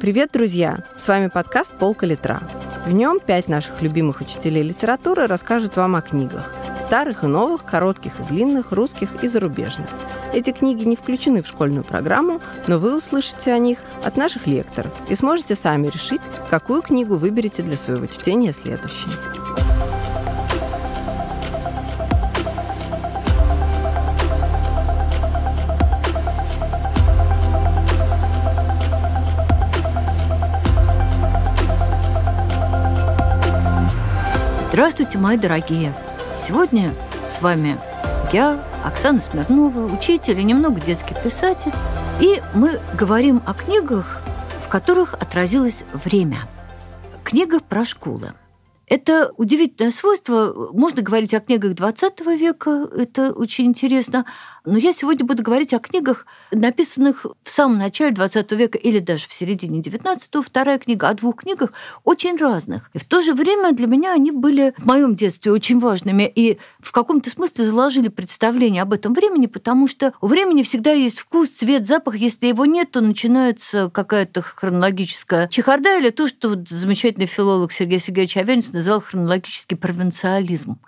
Привет, друзья! С вами подкаст «Полка литра». В нем пять наших любимых учителей литературы расскажут вам о книгах. Старых и новых, коротких и длинных, русских и зарубежных. Эти книги не включены в школьную программу, но вы услышите о них от наших лекторов и сможете сами решить, какую книгу выберете для своего чтения следующей. Здравствуйте, мои дорогие! Сегодня с вами я, Оксана Смирнова, учитель и немного детский писатель. И мы говорим о книгах, в которых отразилось время. Книга про школы. Это удивительное свойство. Можно говорить о книгах 20 века, это очень интересно. Но я сегодня буду говорить о книгах, написанных в самом начале XX века или даже в середине XIX, вторая книга, о двух книгах очень разных. И в то же время для меня они были в моем детстве очень важными и в каком-то смысле заложили представление об этом времени, потому что у времени всегда есть вкус, цвет, запах. Если его нет, то начинается какая-то хронологическая чехарда или то, что вот замечательный филолог Сергей Сергеевич Аверинец называл хронологический провинциализм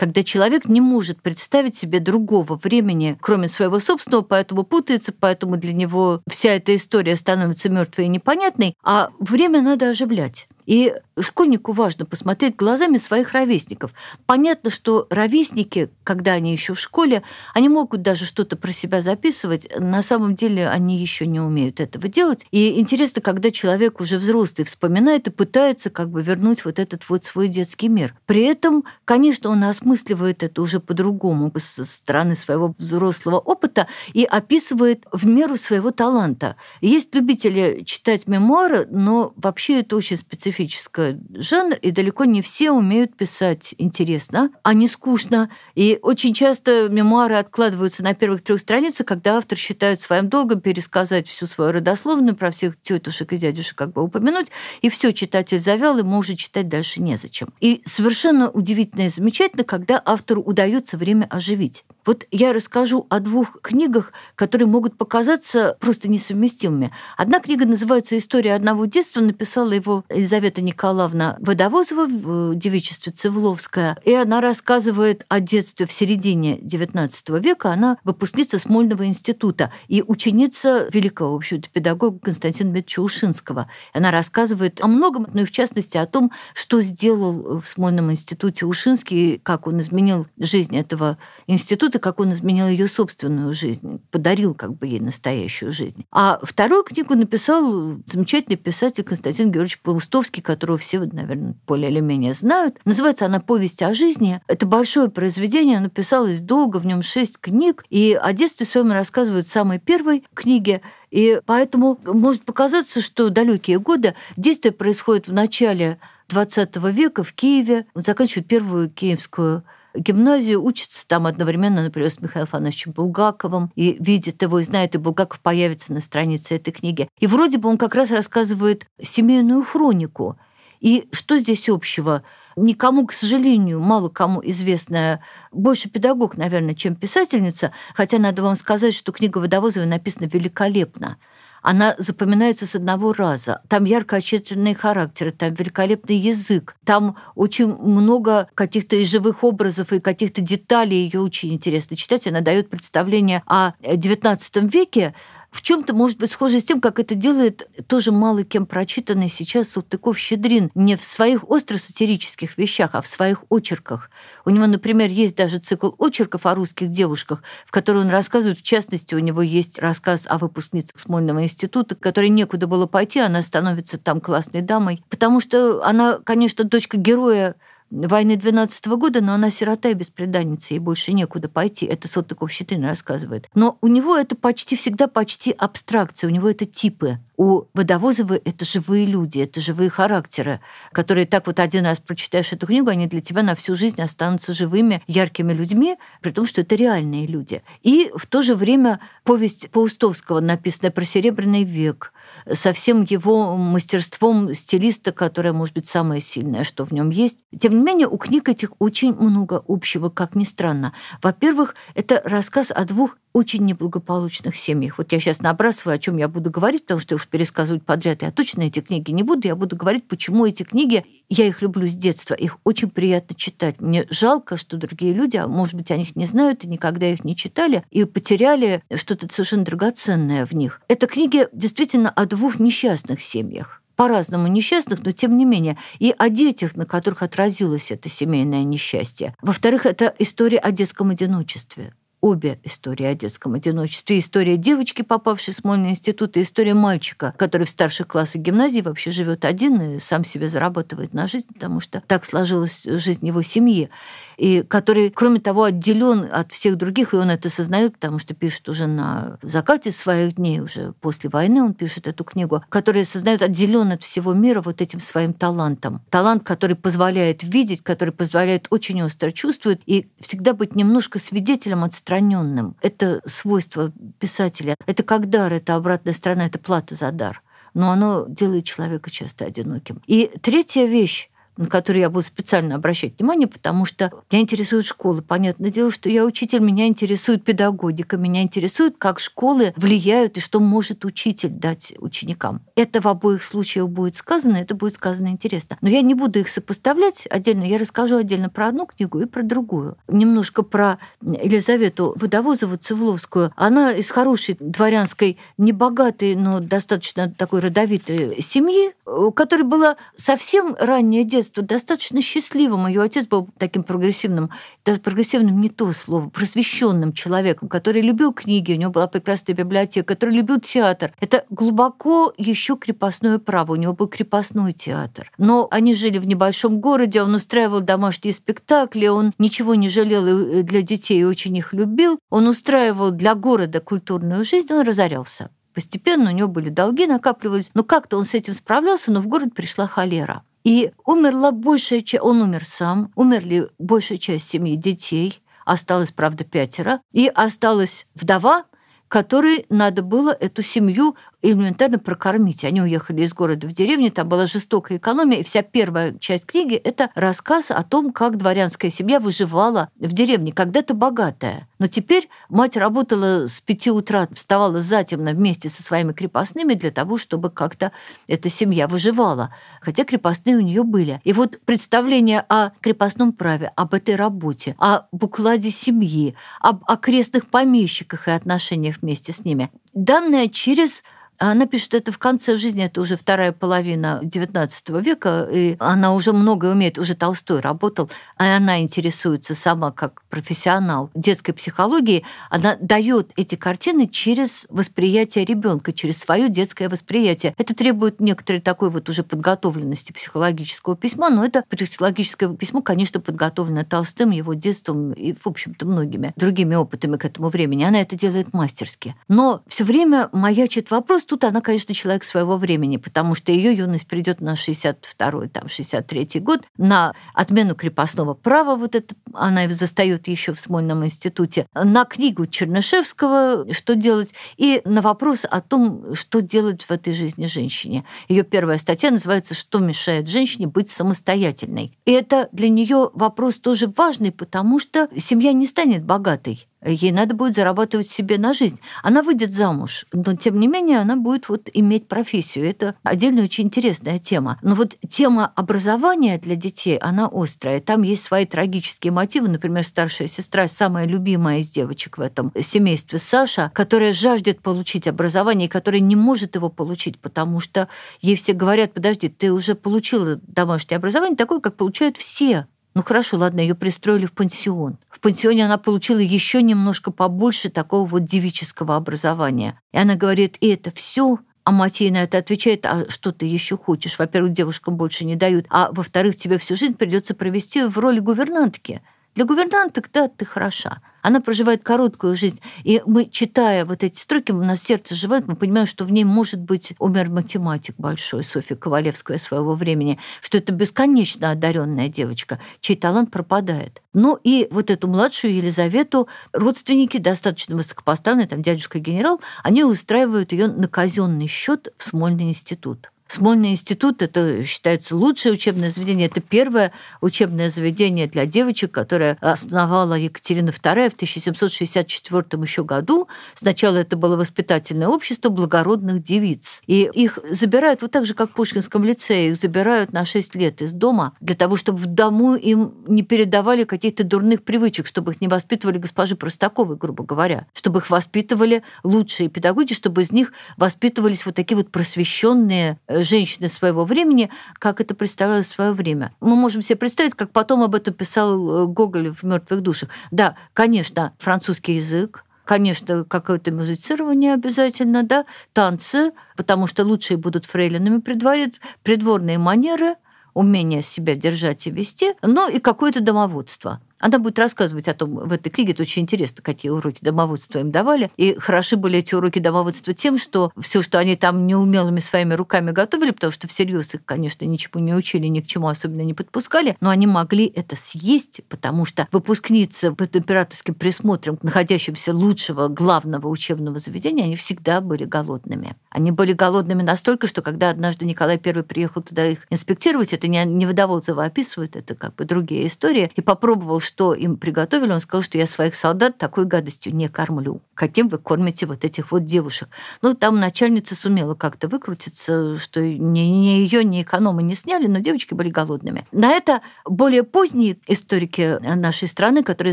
когда человек не может представить себе другого времени, кроме своего собственного, поэтому путается, поэтому для него вся эта история становится мертвой и непонятной, а время надо оживлять. И школьнику важно посмотреть глазами своих ровесников. Понятно, что ровесники, когда они еще в школе, они могут даже что-то про себя записывать. На самом деле они еще не умеют этого делать. И интересно, когда человек уже взрослый вспоминает и пытается как бы вернуть вот этот вот свой детский мир. При этом, конечно, он осмысливает это уже по-другому со стороны своего взрослого опыта и описывает в меру своего таланта. Есть любители читать мемуары, но вообще это очень специфично специфический жанр, и далеко не все умеют писать интересно, а не скучно. И очень часто мемуары откладываются на первых трех страницах, когда автор считает своим долгом пересказать всю свою родословную, про всех тетушек и дядюшек как бы упомянуть, и все, читатель завел ему уже читать дальше незачем. И совершенно удивительно и замечательно, когда автору удается время оживить. Вот я расскажу о двух книгах, которые могут показаться просто несовместимыми. Одна книга называется «История одного детства», написала его Елизавета Елизавета Николаевна Водовозова в э, девичестве Цевловская, и она рассказывает о детстве в середине XIX века. Она выпускница Смольного института и ученица великого, в общем-то, педагога Константина Дмитриевича Ушинского. Она рассказывает о многом, но и в частности о том, что сделал в Смольном институте Ушинский, как он изменил жизнь этого института, как он изменил ее собственную жизнь, подарил как бы ей настоящую жизнь. А вторую книгу написал замечательный писатель Константин Георгиевич Паустовский, Достоевский, которую все, наверное, более или менее знают. Называется она «Повесть о жизни». Это большое произведение, оно писалось долго, в нем шесть книг, и о детстве своем рассказывают в самой первой книге. И поэтому может показаться, что далекие годы действие происходит в начале 20 века в Киеве. Он заканчивает первую киевскую гимназию, учится там одновременно, например, с Михаилом Фановичем Булгаковым, и видит его, и знает, и Булгаков появится на странице этой книги. И вроде бы он как раз рассказывает семейную хронику. И что здесь общего? Никому, к сожалению, мало кому известная, больше педагог, наверное, чем писательница, хотя надо вам сказать, что книга Водовозова написана великолепно она запоминается с одного раза. Там ярко очерченные характеры, там великолепный язык, там очень много каких-то и живых образов, и каких-то деталей. Ее очень интересно читать. Она дает представление о XIX веке, в чем-то может быть схоже с тем, как это делает тоже мало кем прочитанный сейчас Салтыков-Щедрин не в своих остро-сатирических вещах, а в своих очерках. У него, например, есть даже цикл очерков о русских девушках, в который он рассказывает, в частности, у него есть рассказ о выпускницах Смольного института, которой некуда было пойти, она становится там классной дамой, потому что она, конечно, дочка героя войны 12 -го года, но она сирота и беспреданница, ей больше некуда пойти. Это Салтыков-Щетрин рассказывает. Но у него это почти всегда почти абстракция, у него это типы у водовозовы это живые люди, это живые характеры, которые так вот один раз прочитаешь эту книгу, они для тебя на всю жизнь останутся живыми, яркими людьми, при том, что это реальные люди. И в то же время повесть Паустовского, написанная про Серебряный век, со всем его мастерством стилиста, которое, может быть, самое сильное, что в нем есть. Тем не менее, у книг этих очень много общего, как ни странно. Во-первых, это рассказ о двух очень неблагополучных семьях. Вот я сейчас набрасываю, о чем я буду говорить, потому что я уж пересказывать подряд. Я точно эти книги не буду. Я буду говорить, почему эти книги, я их люблю с детства. Их очень приятно читать. Мне жалко, что другие люди, а может быть, о них не знают и никогда их не читали, и потеряли что-то совершенно драгоценное в них. Это книги действительно о двух несчастных семьях по-разному несчастных, но тем не менее, и о детях, на которых отразилось это семейное несчастье. Во-вторых, это история о детском одиночестве Обе истории о детском одиночестве, история девочки, попавшей в Смольный институт, и история мальчика, который в старших классах гимназии вообще живет один и сам себе зарабатывает на жизнь, потому что так сложилась жизнь его семьи, и который, кроме того, отделен от всех других, и он это сознает, потому что пишет уже на закате своих дней, уже после войны он пишет эту книгу, который сознает отделен от всего мира вот этим своим талантом. Талант, который позволяет видеть, который позволяет очень остро чувствовать и всегда быть немножко свидетелем от распространенным. Это свойство писателя. Это как дар, это обратная сторона, это плата за дар. Но оно делает человека часто одиноким. И третья вещь, на которые я буду специально обращать внимание, потому что меня интересует школа. Понятное дело, что я учитель, меня интересует педагогика, меня интересует, как школы влияют и что может учитель дать ученикам. Это в обоих случаях будет сказано, это будет сказано интересно. Но я не буду их сопоставлять отдельно, я расскажу отдельно про одну книгу и про другую. Немножко про Елизавету Водовозову Цивловскую. Она из хорошей дворянской, небогатой, но достаточно такой родовитой семьи, у которой было совсем раннее детство, детства достаточно счастливым. Ее отец был таким прогрессивным, даже прогрессивным не то слово, просвещенным человеком, который любил книги, у него была прекрасная библиотека, который любил театр. Это глубоко еще крепостное право. У него был крепостной театр. Но они жили в небольшом городе, он устраивал домашние спектакли, он ничего не жалел э, для детей и очень их любил. Он устраивал для города культурную жизнь, он разорялся. Постепенно у него были долги, накапливались. Но как-то он с этим справлялся, но в город пришла холера. И умерла большая часть, он умер сам, умерли большая часть семьи детей, осталось, правда, пятеро, и осталась вдова, которой надо было эту семью элементарно прокормить. Они уехали из города в деревню, там была жестокая экономия, и вся первая часть книги – это рассказ о том, как дворянская семья выживала в деревне, когда-то богатая. Но теперь мать работала с пяти утра, вставала затемно вместе со своими крепостными для того, чтобы как-то эта семья выживала. Хотя крепостные у нее были. И вот представление о крепостном праве, об этой работе, о букладе семьи, об окрестных помещиках и отношениях вместе с ними. Данные через э, она пишет это в конце жизни, это уже вторая половина XIX века, и она уже многое умеет, уже Толстой работал, а она интересуется сама как профессионал детской психологии, она дает эти картины через восприятие ребенка, через свое детское восприятие. Это требует некоторой такой вот уже подготовленности психологического письма, но это психологическое письмо, конечно, подготовлено Толстым, его детством и, в общем-то, многими другими опытами к этому времени. Она это делает мастерски. Но все все время маячит вопрос. Тут она, конечно, человек своего времени, потому что ее юность придет на 62-й, там, 63-й год, на отмену крепостного права, вот это она застает еще в Смольном институте, на книгу Чернышевского «Что делать?» и на вопрос о том, что делать в этой жизни женщине. Ее первая статья называется «Что мешает женщине быть самостоятельной?». И это для нее вопрос тоже важный, потому что семья не станет богатой. Ей надо будет зарабатывать себе на жизнь. Она выйдет замуж, но тем не менее она будет вот иметь профессию. Это отдельно очень интересная тема. Но вот тема образования для детей, она острая. Там есть свои трагические мотивы. Например, старшая сестра, самая любимая из девочек в этом семействе Саша, которая жаждет получить образование, и которая не может его получить, потому что ей все говорят, подожди, ты уже получила домашнее образование такое, как получают все ну хорошо, ладно, ее пристроили в пансион. В пансионе она получила еще немножко побольше такого вот девического образования. И она говорит, и это все а мать ей на это отвечает, а что ты еще хочешь? Во-первых, девушкам больше не дают, а во-вторых, тебе всю жизнь придется провести в роли гувернантки. Для гувернанток, да, ты хороша. Она проживает короткую жизнь. И мы, читая вот эти строки, у нас сердце живет, мы понимаем, что в ней, может быть, умер математик большой, Софья Ковалевская своего времени, что это бесконечно одаренная девочка, чей талант пропадает. Ну и вот эту младшую Елизавету родственники, достаточно высокопоставленные, там дядюшка генерал, они устраивают ее на казенный счет в Смольный институт. Смольный институт – это считается лучшее учебное заведение. Это первое учебное заведение для девочек, которое основала Екатерина II в 1764 еще году. Сначала это было воспитательное общество благородных девиц. И их забирают, вот так же, как в Пушкинском лицее, их забирают на 6 лет из дома для того, чтобы в дому им не передавали каких-то дурных привычек, чтобы их не воспитывали госпожи Простаковой, грубо говоря, чтобы их воспитывали лучшие педагоги, чтобы из них воспитывались вот такие вот просвещенные э, женщины своего времени, как это представлялось в свое время. Мы можем себе представить, как потом об этом писал э, Гоголь в «Мертвых душах». Да, конечно, французский язык, конечно, какое-то музицирование обязательно, да, танцы, потому что лучшие будут фрейлинами при дворе, придворные манеры, умение себя держать и вести, ну и какое-то домоводство – она будет рассказывать о том, в этой книге это очень интересно, какие уроки домоводства им давали. И хороши были эти уроки домоводства тем, что все, что они там неумелыми своими руками готовили, потому что всерьез их, конечно, ничего не учили, ни к чему особенно не подпускали, но они могли это съесть, потому что выпускницы под императорским присмотром, находящимся лучшего главного учебного заведения, они всегда были голодными. Они были голодными настолько, что когда однажды Николай I приехал туда их инспектировать, это не, не водовозово а описывают, это как бы другие истории, и попробовал что им приготовили, он сказал, что я своих солдат такой гадостью не кормлю. Каким вы кормите вот этих вот девушек? Ну, там начальница сумела как-то выкрутиться, что ни, ни ее, ни экономы не сняли, но девочки были голодными. На это более поздние историки нашей страны, которые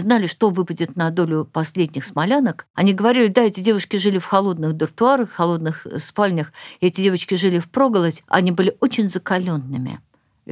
знали, что выпадет на долю последних смолянок, они говорили, да, эти девушки жили в холодных дуртуарах, холодных спальнях, эти девочки жили в проголодь, они были очень закаленными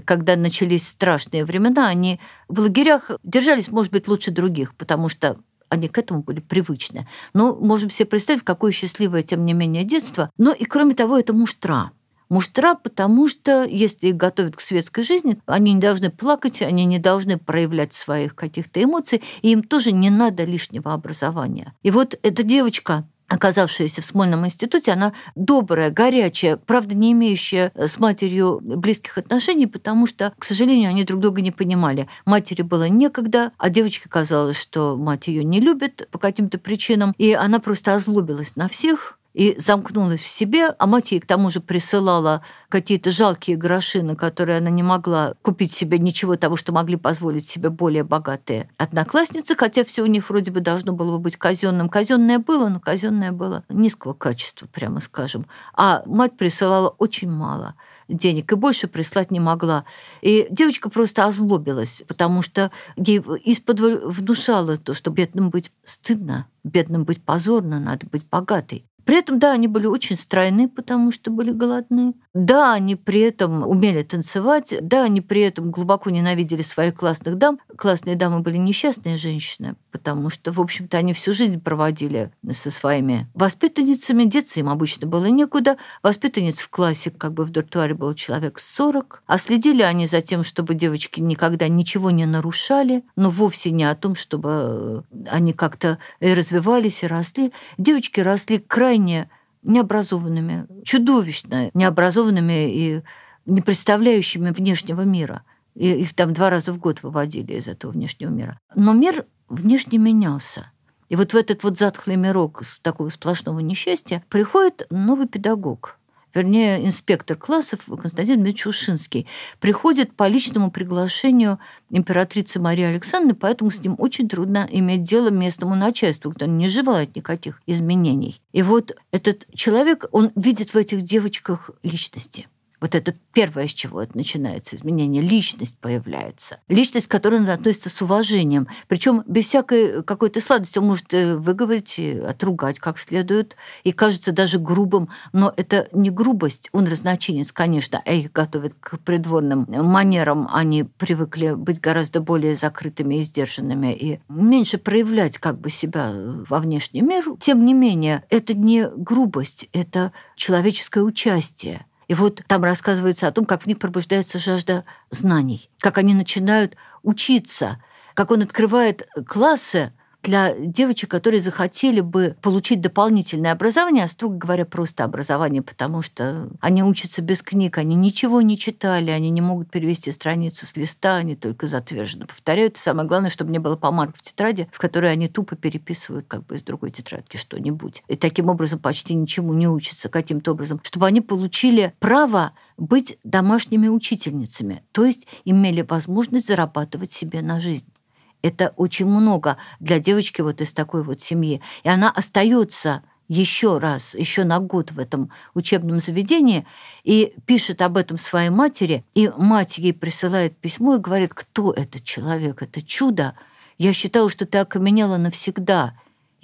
когда начались страшные времена, они в лагерях держались, может быть, лучше других, потому что они к этому были привычны. Но ну, можем себе представить, какое счастливое, тем не менее, детство. Но ну, и, кроме того, это муштра. Муштра, потому что если их готовят к светской жизни, они не должны плакать, они не должны проявлять своих каких-то эмоций, и им тоже не надо лишнего образования. И вот эта девочка, оказавшаяся в Смольном институте, она добрая, горячая, правда, не имеющая э, с матерью близких отношений, потому что, к сожалению, они друг друга не понимали. Матери было некогда, а девочке казалось, что мать ее не любит по каким-то причинам, и она просто озлобилась на всех, и замкнулась в себе, а мать ей к тому же присылала какие-то жалкие гроши, на которые она не могла купить себе ничего того, что могли позволить себе более богатые одноклассницы, хотя все у них вроде бы должно было бы быть казенным. Казенное было, но казенное было низкого качества, прямо скажем. А мать присылала очень мало денег и больше прислать не могла. И девочка просто озлобилась, потому что ей из-под внушало то, что бедным быть стыдно, бедным быть позорно, надо быть богатой. При этом, да, они были очень стройны, потому что были голодны. Да, они при этом умели танцевать. Да, они при этом глубоко ненавидели своих классных дам. Классные дамы были несчастные женщины, потому что, в общем-то, они всю жизнь проводили со своими воспитанницами, деться им обычно было некуда. Воспитанниц в классе как бы в дуртуаре был человек 40, а следили они за тем, чтобы девочки никогда ничего не нарушали, но вовсе не о том, чтобы э, они как-то и развивались, и росли. Девочки росли крайне необразованными, чудовищно необразованными и не представляющими внешнего мира – и их там два раза в год выводили из этого внешнего мира. Но мир внешне менялся. И вот в этот вот затхлый мирок такого сплошного несчастья приходит новый педагог, вернее, инспектор классов Константин Дмитриевич Ушинский, приходит по личному приглашению императрицы Марии Александровны, поэтому с ним очень трудно иметь дело местному начальству, кто не желает никаких изменений. И вот этот человек, он видит в этих девочках личности – вот это первое, с чего это начинается, изменение. Личность появляется. Личность, к которой он относится с уважением. Причем без всякой какой-то сладости. Он может э, выговорить и э, отругать как следует. И кажется даже грубым. Но это не грубость. Он разночинец, конечно. А их готовят к придворным манерам. Они привыкли быть гораздо более закрытыми и сдержанными. И меньше проявлять как бы себя э, во внешний мир. Тем не менее, это не грубость. Это человеческое участие и вот там рассказывается о том, как в них пробуждается жажда знаний, как они начинают учиться, как он открывает классы, для девочек, которые захотели бы получить дополнительное образование, а строго говоря, просто образование, потому что они учатся без книг, они ничего не читали, они не могут перевести страницу с листа, они только затверженно повторяют. И самое главное, чтобы не было помарок в тетради, в которой они тупо переписывают как бы из другой тетрадки что-нибудь. И таким образом почти ничему не учатся каким-то образом, чтобы они получили право быть домашними учительницами, то есть имели возможность зарабатывать себе на жизнь. Это очень много для девочки вот из такой вот семьи. И она остается еще раз, еще на год в этом учебном заведении и пишет об этом своей матери. И мать ей присылает письмо и говорит, кто этот человек, это чудо. Я считала, что ты окаменела навсегда.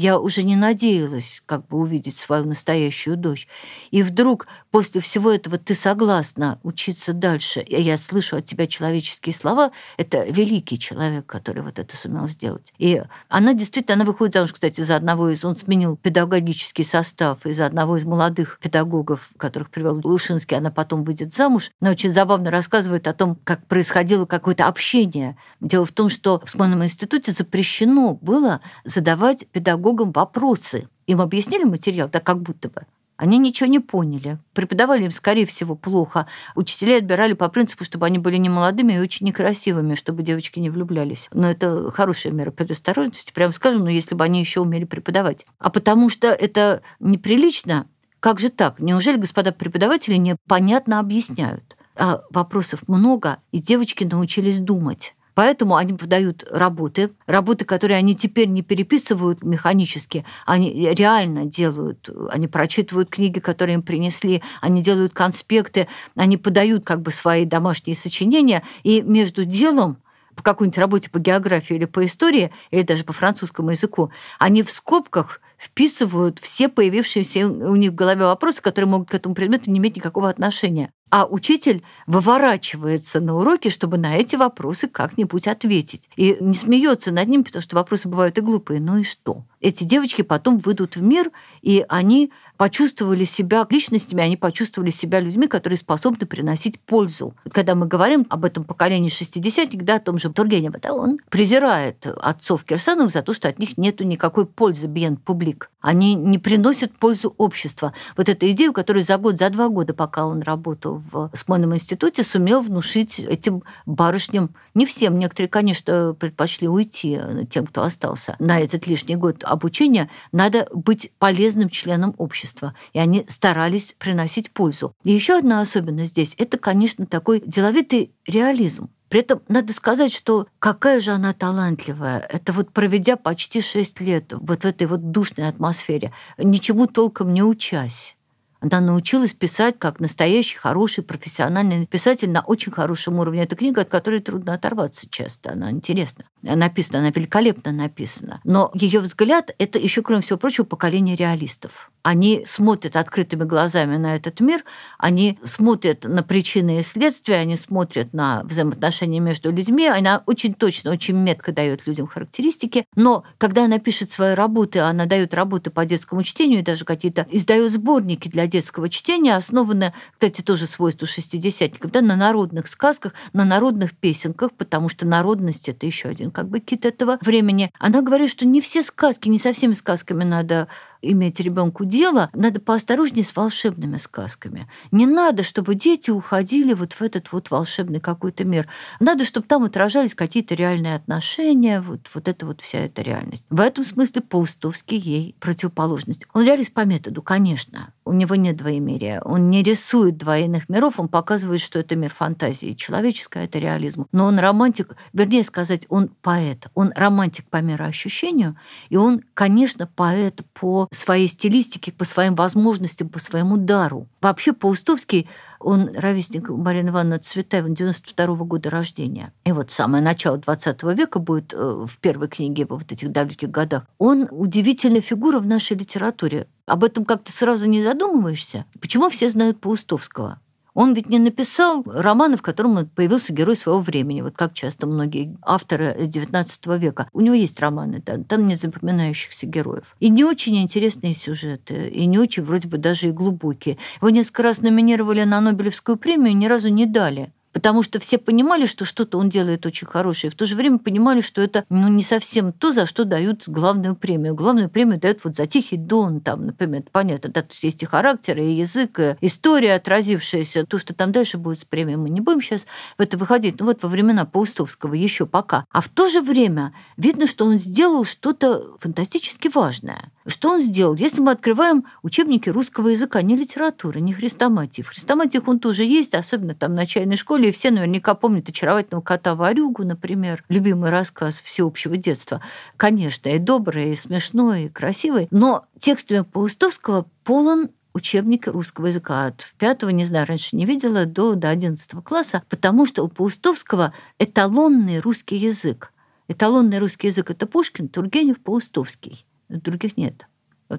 Я уже не надеялась как бы увидеть свою настоящую дочь. И вдруг после всего этого ты согласна учиться дальше. И я слышу от тебя человеческие слова. Это великий человек, который вот это сумел сделать. И она действительно, она выходит замуж, кстати, за одного из... Он сменил педагогический состав из одного из молодых педагогов, которых привел Лушинский. Она потом выйдет замуж. Она очень забавно рассказывает о том, как происходило какое-то общение. Дело в том, что в Смольном институте запрещено было задавать педагогу педагогам вопросы. Им объяснили материал, так как будто бы. Они ничего не поняли. Преподавали им, скорее всего, плохо. Учителей отбирали по принципу, чтобы они были не молодыми и очень некрасивыми, чтобы девочки не влюблялись. Но это хорошая мера предосторожности, прямо скажем, но ну, если бы они еще умели преподавать. А потому что это неприлично. Как же так? Неужели господа преподаватели непонятно объясняют? А вопросов много, и девочки научились думать. Поэтому они подают работы, работы, которые они теперь не переписывают механически, они реально делают, они прочитывают книги, которые им принесли, они делают конспекты, они подают как бы свои домашние сочинения, и между делом по какой-нибудь работе по географии или по истории, или даже по французскому языку, они в скобках вписывают все появившиеся у них в голове вопросы, которые могут к этому предмету не иметь никакого отношения а учитель выворачивается на уроке, чтобы на эти вопросы как-нибудь ответить. И не смеется над ним, потому что вопросы бывают и глупые. Ну и что? Эти девочки потом выйдут в мир, и они почувствовали себя личностями, они почувствовали себя людьми, которые способны приносить пользу. Когда мы говорим об этом поколении шестидесятник, да, о том же Тургенева, да, он презирает отцов Кирсанов за то, что от них нету никакой пользы бен публик. Они не приносят пользу общества. Вот эта идея, которую за год, за два года, пока он работал в Смольном институте сумел внушить этим барышням, не всем, некоторые, конечно, предпочли уйти э, тем, кто остался на этот лишний год обучения, надо быть полезным членом общества. И они старались приносить пользу. И еще одна особенность здесь – это, конечно, такой деловитый реализм. При этом надо сказать, что какая же она талантливая. Это вот проведя почти шесть лет вот в этой вот душной атмосфере, ничему толком не учась она научилась писать как настоящий, хороший, профессиональный писатель на очень хорошем уровне. Это книга, от которой трудно оторваться часто. Она интересна. написана, она великолепно написана. Но ее взгляд – это еще, кроме всего прочего, поколение реалистов. Они смотрят открытыми глазами на этот мир, они смотрят на причины и следствия, они смотрят на взаимоотношения между людьми, она очень точно, очень метко дает людям характеристики, но когда она пишет свои работы, она дает работы по детскому чтению, даже какие-то издает сборники для детского чтения основано, кстати, тоже свойство шестидесятников, да, на народных сказках, на народных песенках, потому что народность – это еще один как бы кит этого времени. Она говорит, что не все сказки, не со всеми сказками надо иметь ребенку дело, надо поосторожнее с волшебными сказками. Не надо, чтобы дети уходили вот в этот вот волшебный какой-то мир. Надо, чтобы там отражались какие-то реальные отношения, вот, вот это вот вся эта реальность. В этом смысле Паустовский ей противоположность. Он реалист по методу, конечно. У него нет двоемерия. Он не рисует двойных миров, он показывает, что это мир фантазии. Человеческое это реализм. Но он романтик, вернее сказать, он поэт. Он романтик по мироощущению, и он, конечно, поэт по своей стилистике, по своим возможностям, по своему дару. Вообще Паустовский, он ровесник Марины Ивановны Цветаева, 92 -го года рождения. И вот самое начало 20 века будет э, в первой книге во вот этих далеких годах. Он удивительная фигура в нашей литературе. Об этом как-то сразу не задумываешься. Почему все знают Паустовского? Он ведь не написал романа, в котором появился герой своего времени, вот как часто многие авторы XIX века. У него есть романы, да, там не запоминающихся героев. И не очень интересные сюжеты, и не очень вроде бы даже и глубокие. Его несколько раз номинировали на Нобелевскую премию, ни разу не дали. Потому что все понимали, что что-то он делает очень хорошее, и в то же время понимали, что это ну, не совсем то, за что дают главную премию. Главную премию дают вот за «Тихий дон», там, например, понятно, да, то есть есть и характер, и язык, и история отразившаяся. То, что там дальше будет с премией, мы не будем сейчас в это выходить. Ну вот во времена Паустовского еще пока. А в то же время видно, что он сделал что-то фантастически важное – что он сделал? Если мы открываем учебники русского языка, а не литературы, не хрестоматии. В хрестоматиях он тоже есть, особенно там в начальной школе, и все наверняка помнят «Очаровательного кота Варюгу», например, любимый рассказ всеобщего детства. Конечно, и добрый, и смешной, и красивый, но текст Паустовского полон учебники русского языка от пятого, не знаю, раньше не видела, до, до 11 класса, потому что у Паустовского эталонный русский язык. Эталонный русский язык – это Пушкин, Тургенев, Паустовский других нет.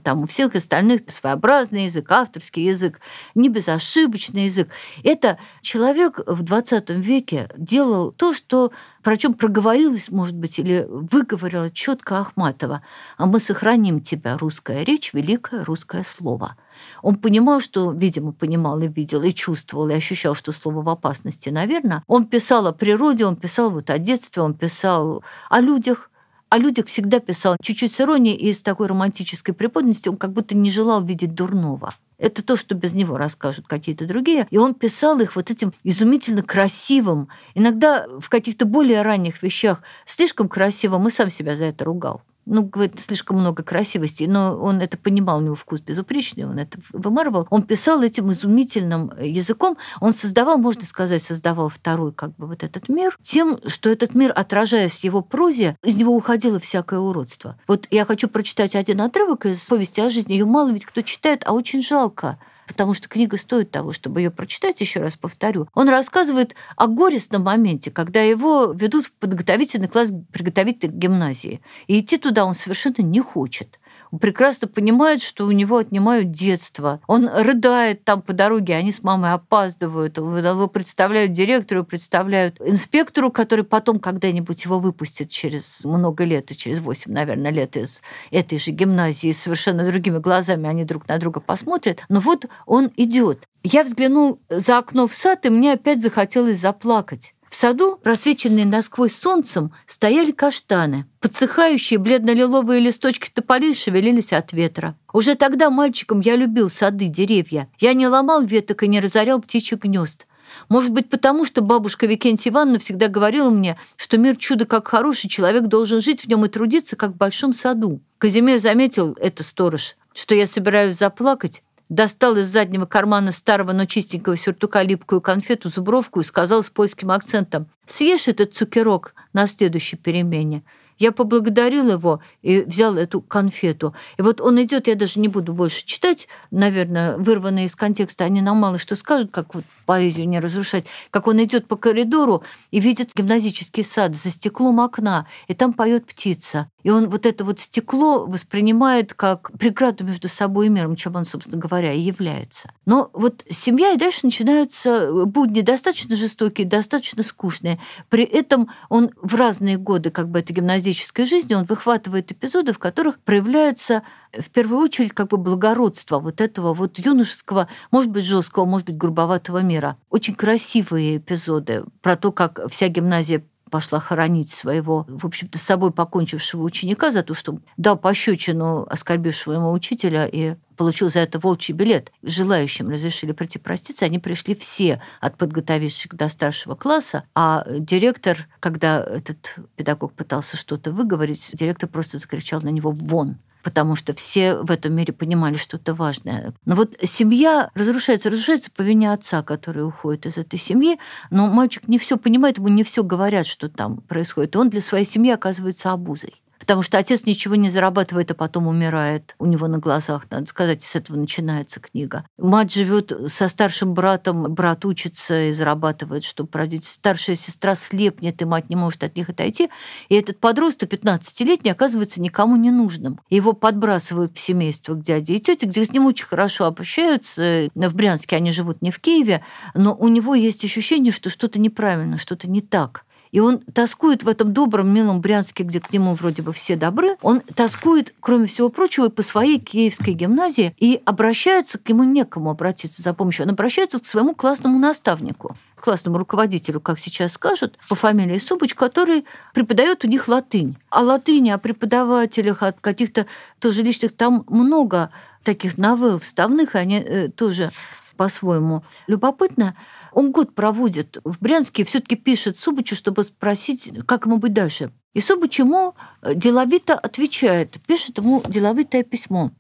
Там у всех остальных своеобразный язык, авторский язык, не безошибочный язык. Это человек в 20 веке делал то, что, про чем проговорилось, может быть, или выговорила четко Ахматова. А мы сохраним тебя, русская речь, великое русское слово. Он понимал, что, видимо, понимал и видел, и чувствовал, и ощущал, что слово в опасности, наверное. Он писал о природе, он писал вот о детстве, он писал о людях, о а людях всегда писал чуть-чуть с иронией и с такой романтической преподностью, он как будто не желал видеть дурного. Это то, что без него расскажут какие-то другие. И он писал их вот этим изумительно красивым, иногда в каких-то более ранних вещах слишком красивым, и сам себя за это ругал ну, говорит, слишком много красивости, но он это понимал, у него вкус безупречный, он это вымарывал. Он писал этим изумительным э, языком, он создавал, можно сказать, создавал второй как бы вот этот мир, тем, что этот мир, отражаясь в его прозе, из него уходило всякое уродство. Вот я хочу прочитать один отрывок из повести о жизни, ее мало ведь кто читает, а очень жалко потому что книга стоит того, чтобы ее прочитать, еще раз повторю. Он рассказывает о горестном моменте, когда его ведут в подготовительный класс приготовительной гимназии. И идти туда он совершенно не хочет прекрасно понимает, что у него отнимают детство. Он рыдает там по дороге, они с мамой опаздывают, его представляют директору, представляют инспектору, который потом когда-нибудь его выпустит через много лет, и через 8, наверное, лет из этой же гимназии, совершенно другими глазами они друг на друга посмотрят. Но вот он идет. Я взглянул за окно в сад, и мне опять захотелось заплакать. В саду, просвеченные насквозь солнцем, стояли каштаны. Подсыхающие бледно-лиловые листочки тополей шевелились от ветра. Уже тогда мальчиком я любил сады, деревья. Я не ломал веток и не разорял птичьих гнезд. Может быть, потому что бабушка Викентия Ивановна всегда говорила мне, что мир чудо как хороший, человек должен жить в нем и трудиться, как в большом саду. Казимир заметил это сторож, что я собираюсь заплакать, достал из заднего кармана старого, но чистенького сюртука липкую конфету, зубровку и сказал с польским акцентом «Съешь этот цукерок на следующей перемене». Я поблагодарил его и взял эту конфету. И вот он идет, я даже не буду больше читать, наверное, вырванные из контекста, они нам мало что скажут, как вот поэзию не разрушать, как он идет по коридору и видит гимназический сад за стеклом окна, и там поет птица. И он вот это вот стекло воспринимает как преграду между собой и миром, чем он, собственно говоря, и является. Но вот семья, и дальше начинаются э, будни достаточно жестокие, достаточно скучные. При этом он в разные годы как бы этой гимназической жизни, он выхватывает эпизоды, в которых проявляется э, в первую очередь как бы благородство вот этого вот юношеского, может быть, жесткого, может быть, грубоватого мира. Очень красивые эпизоды про то, как вся гимназия пошла хоронить своего, в общем-то, с собой покончившего ученика за то, что дал пощечину оскорбившего ему учителя и получил за это волчий билет. Желающим разрешили прийти проститься. Они пришли все, от подготовивших до старшего класса. А директор, когда этот педагог пытался что-то выговорить, директор просто закричал на него «вон» потому что все в этом мире понимали что-то важное. Но вот семья разрушается, разрушается по вине отца, который уходит из этой семьи, но мальчик не все понимает, ему не все говорят, что там происходит. И он для своей семьи оказывается обузой потому что отец ничего не зарабатывает, а потом умирает у него на глазах, надо сказать, с этого начинается книга. Мать живет со старшим братом, брат учится и зарабатывает, чтобы продить. Старшая сестра слепнет, и мать не может от них отойти. И этот подросток 15-летний оказывается никому не нужным. Его подбрасывают в семейство к дяде и тете, где с ним очень хорошо обращаются. В Брянске они живут не в Киеве, но у него есть ощущение, что что-то неправильно, что-то не так. И он тоскует в этом добром, милом Брянске, где к нему вроде бы все добры. Он тоскует, кроме всего прочего, и по своей киевской гимназии, и обращается к нему некому обратиться за помощью. Он обращается к своему классному наставнику, к классному руководителю, как сейчас скажут, по фамилии Субач, который преподает у них латынь. О а латыни, о преподавателях, от каких-то тоже личных, там много таких новелл вставных, и они э, тоже по-своему любопытно. Он год проводит в Брянске, все-таки пишет Субычу, чтобы спросить, как ему быть дальше. И Субыч ему э, деловито отвечает, пишет ему деловитое письмо.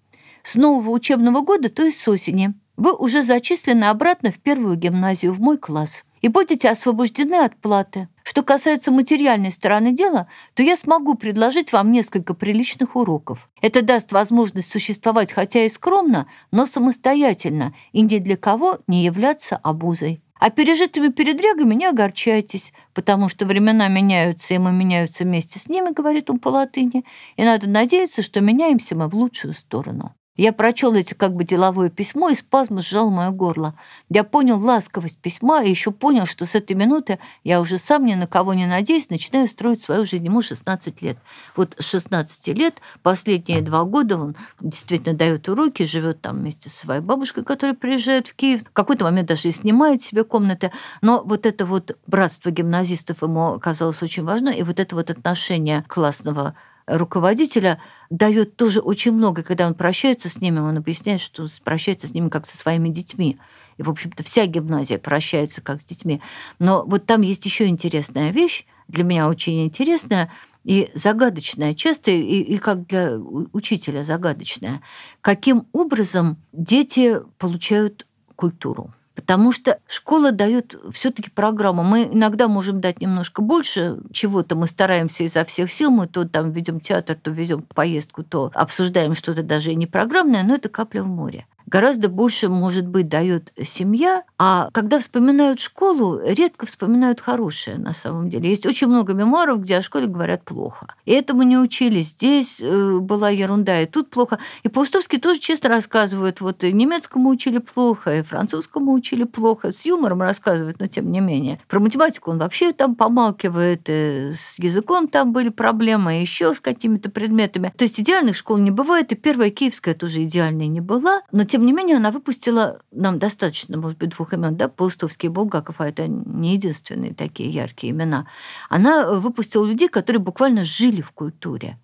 С нового учебного года, то есть с осени, вы уже зачислены обратно в первую гимназию, в мой класс и будете освобождены от платы. Что касается материальной стороны дела, то я смогу предложить вам несколько приличных уроков. Это даст возможность существовать хотя и скромно, но самостоятельно и ни для кого не являться обузой. А пережитыми передрягами не огорчайтесь, потому что времена меняются, и мы меняются вместе с ними, говорит он по латыни, и надо надеяться, что меняемся мы в лучшую сторону. Я прочел эти как бы деловое письмо, и спазм сжал мое горло. Я понял ласковость письма, и еще понял, что с этой минуты я уже сам ни на кого не надеюсь, начинаю строить свою жизнь. Ему 16 лет. Вот с 16 лет, последние два года он действительно дает уроки, живет там вместе со своей бабушкой, которая приезжает в Киев. В какой-то момент даже и снимает себе комнаты. Но вот это вот братство гимназистов ему оказалось очень важно, и вот это вот отношение классного руководителя дает тоже очень много. Когда он прощается с ними, он объясняет, что прощается с ними как со своими детьми. И, в общем-то, вся гимназия прощается как с детьми. Но вот там есть еще интересная вещь, для меня очень интересная и загадочная, часто и, и как для учителя загадочная. Каким образом дети получают культуру? Потому что школа дает все-таки программу. Мы иногда можем дать немножко больше чего-то. Мы стараемся изо всех сил. Мы то там ведем театр, то везем поездку, то обсуждаем что-то даже и не программное, но это капля в море гораздо больше, может быть, дает семья. А когда вспоминают школу, редко вспоминают хорошее на самом деле. Есть очень много мемуаров, где о школе говорят плохо. И этому не учили. Здесь э, была ерунда, и тут плохо. И Паустовский тоже честно рассказывает, вот и немецкому учили плохо, и французскому учили плохо. С юмором рассказывает, но тем не менее. Про математику он вообще там помалкивает, и э, с языком там были проблемы, и еще с какими-то предметами. То есть идеальных школ не бывает, и первая киевская тоже идеальной не была, но тем тем не менее, она выпустила, нам достаточно, может быть, двух имен, да, Паустовский и Булгаков, а это не единственные такие яркие имена. Она выпустила людей, которые буквально жили в культуре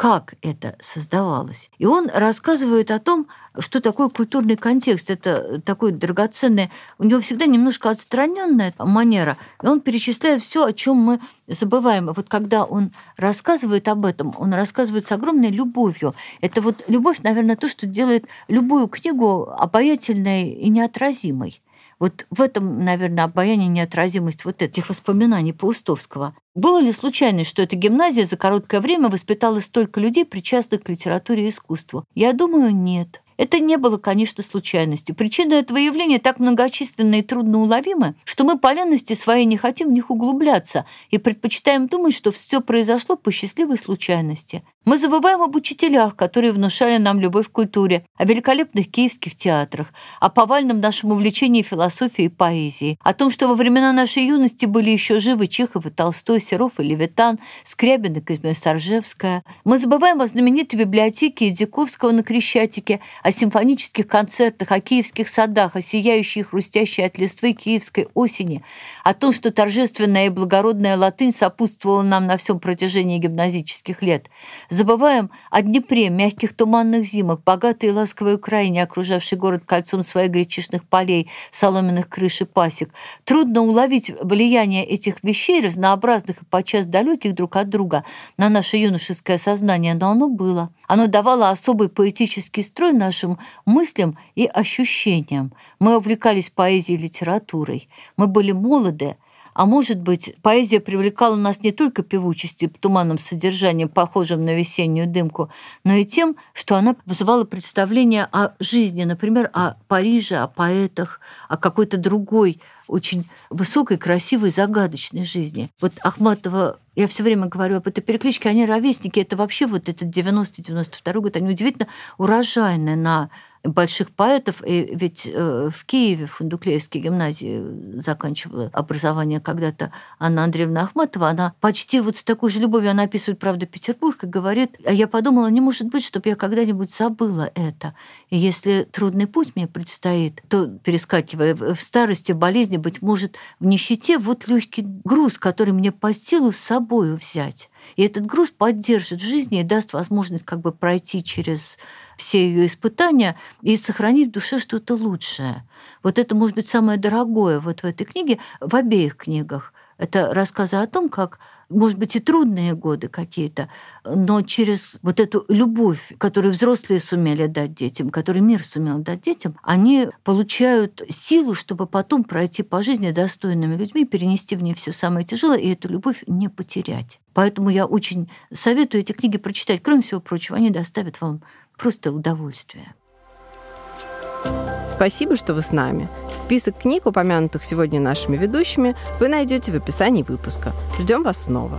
как это создавалось. И он рассказывает о том, что такое культурный контекст. Это такой драгоценный, у него всегда немножко отстраненная манера. И он перечисляет все, о чем мы забываем. И вот когда он рассказывает об этом, он рассказывает с огромной любовью. Это вот любовь, наверное, то, что делает любую книгу обаятельной и неотразимой. Вот в этом, наверное, обаяние неотразимость вот этих воспоминаний Паустовского. Было ли случайность, что эта гимназия за короткое время воспитала столько людей, причастных к литературе и искусству? Я думаю, нет. Это не было, конечно, случайностью. Причины этого явления так многочисленны и трудноуловимы, что мы по поленности своей не хотим в них углубляться и предпочитаем думать, что все произошло по счастливой случайности. Мы забываем об учителях, которые внушали нам любовь к культуре, о великолепных киевских театрах, о повальном нашем увлечении философией и поэзией, о том, что во времена нашей юности были еще живы Чехов и Толстой, Серов и Левитан, Скрябин и Козьмё-Саржевская. Мы забываем о знаменитой библиотеке Идзяковского на Крещатике, о симфонических концертах, о киевских садах, о сияющей и хрустящей от листвы киевской осени, о том, что торжественная и благородная латынь сопутствовала нам на всем протяжении гимназических лет – Забываем о Днепре, мягких туманных зимах, богатой и ласковой Украине, окружавшей город кольцом своих гречишных полей, соломенных крыш и пасек. Трудно уловить влияние этих вещей, разнообразных и подчас далеких друг от друга, на наше юношеское сознание, но оно было. Оно давало особый поэтический строй нашим мыслям и ощущениям. Мы увлекались поэзией и литературой. Мы были молоды, а может быть, поэзия привлекала нас не только певучестью, туманным содержанием, похожим на весеннюю дымку, но и тем, что она вызывала представление о жизни, например, о Париже, о поэтах, о какой-то другой очень высокой, красивой, загадочной жизни. Вот Ахматова, я все время говорю об этой перекличке, они ровесники, это вообще вот этот 90-92 год, они удивительно урожайны на больших поэтов. И ведь э, в Киеве, в Фундуклеевской гимназии э, заканчивала образование когда-то Анна Андреевна Ахматова. Она почти вот с такой же любовью, она описывает, правда, Петербург и говорит, а я подумала, не может быть, чтобы я когда-нибудь забыла это. И если трудный путь мне предстоит, то, перескакивая в старости, в болезни, быть может, в нищете, вот легкий груз, который мне по силу с собою взять. И этот груз поддержит в жизни и даст возможность как бы пройти через все ее испытания и сохранить в душе что-то лучшее. Вот это, может быть, самое дорогое вот в этой книге, в обеих книгах. Это рассказы о том, как может быть, и трудные годы какие-то, но через вот эту любовь, которую взрослые сумели дать детям, которую мир сумел дать детям, они получают силу, чтобы потом пройти по жизни достойными людьми, перенести в ней все самое тяжелое и эту любовь не потерять. Поэтому я очень советую эти книги прочитать. Кроме всего прочего, они доставят вам просто удовольствие. thank you Спасибо, что вы с нами. Список книг, упомянутых сегодня нашими ведущими, вы найдете в описании выпуска. Ждем вас снова.